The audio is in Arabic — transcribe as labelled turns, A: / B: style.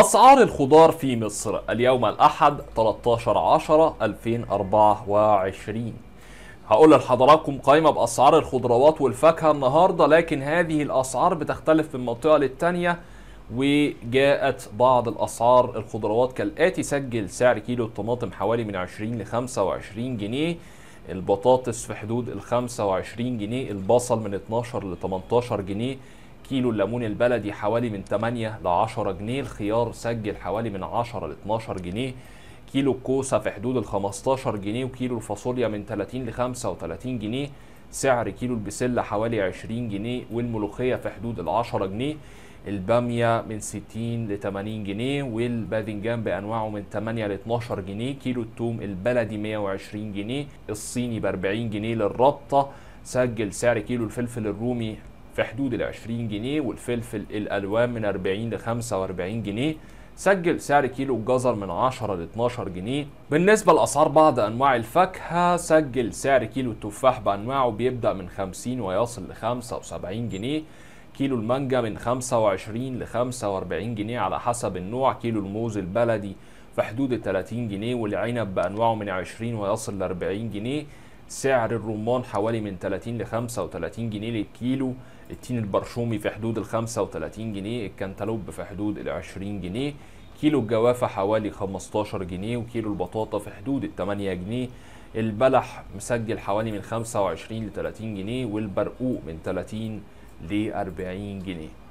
A: أسعار الخضار في مصر اليوم الأحد 13 10 2024 هقول لحضراتكم قائمة بأسعار الخضروات والفاكهة النهاردة لكن هذه الأسعار بتختلف من منطقة للتانية وجاءت بعض الأسعار الخضروات كالآتي سجل سعر كيلو الطماطم حوالي من 20 ل 25 جنيه البطاطس في حدود ال 25 جنيه البصل من 12 ل 18 جنيه كيلو الليمون البلدي حوالي من 8 ل 10 جنيه الخيار سجل حوالي من 10 ل 12 جنيه كيلو الكوسه في حدود ال 15 جنيه وكيلو الفاصوليا من 30 ل 35 جنيه سعر كيلو البسله حوالي 20 جنيه والملوخيه في حدود ال 10 جنيه الباميه من 60 ل 80 جنيه والباذنجان بانواعه من 8 ل 12 جنيه كيلو الثوم البلدي 120 جنيه الصيني ب 40 جنيه للربطه سجل سعر كيلو الفلفل الرومي في حدود ال 20 جنيه والفلفل الالوان من 40 ل 45 جنيه سجل سعر كيلو الجزر من 10 ل 12 جنيه بالنسبة لأسعار بعض أنواع الفاكهة سجل سعر كيلو التفاح بأنواعه بيبدأ من 50 ويصل ل 75 جنيه كيلو المانجا من 25 ل 45 جنيه على حسب النوع كيلو الموز البلدي في حدود 30 جنيه والعنب بأنواعه من 20 ويصل ل 40 جنيه سعر الرمان حوالي من 30 ل 35 جنيه للكيلو التين البرشومي في حدود ال 35 جنيه الكنتالوب في حدود ال 20 جنيه كيلو الجوافة حوالي 15 جنيه وكيلو البطاطا في حدود ال 8 جنيه البلح مسجل حوالي من 25 ل 30 جنيه والبرقوق من 30 ل 40 جنيه